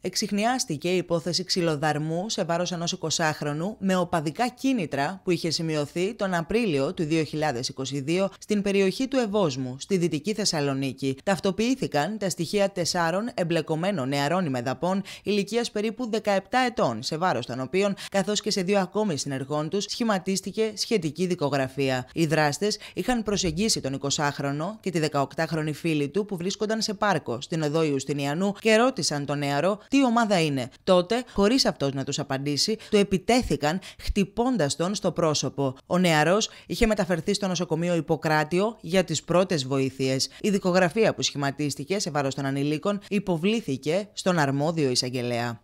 Εξηχνιάστηκε η υπόθεση ξυλοδαρμού σε βάρος ενός 20χρονου με οπαδικά κίνητρα που είχε σημειωθεί τον Απρίλιο του 2022 στην περιοχή του Εβόσμου, στη Δυτική Θεσσαλονίκη. Ταυτοποιήθηκαν τα στοιχεία τεσσάρων εμπλεκομένων νεαρών ημεδαπών ηλικίας περίπου 17 ετών, σε βάρος των οποίων, καθώς και σε δύο ακόμη συνεργών τους, σχηματίστηκε σχετική δικογραφία. Οι δράστες είχαν προσεγγίσει τον 20χρονο και τη 18χρονη φίλη του που βρίσκονταν σε πάρκο στην οδό Ιουστινιανού και ρώτησαν τον νεαρό τι ομάδα είναι. Τότε, χωρίς αυτός να τους απαντήσει, το επιτέθηκαν χτυπώντας τον στο πρόσωπο. Ο νεαρός είχε μεταφερθεί στο νοσοκομείο Ιπποκράτιο για τις πρώτες βοήθειες. Η δικογραφία που σχηματίστηκε σε βάρος των ανηλίκων υποβλήθηκε στον αρμόδιο εισαγγελέα.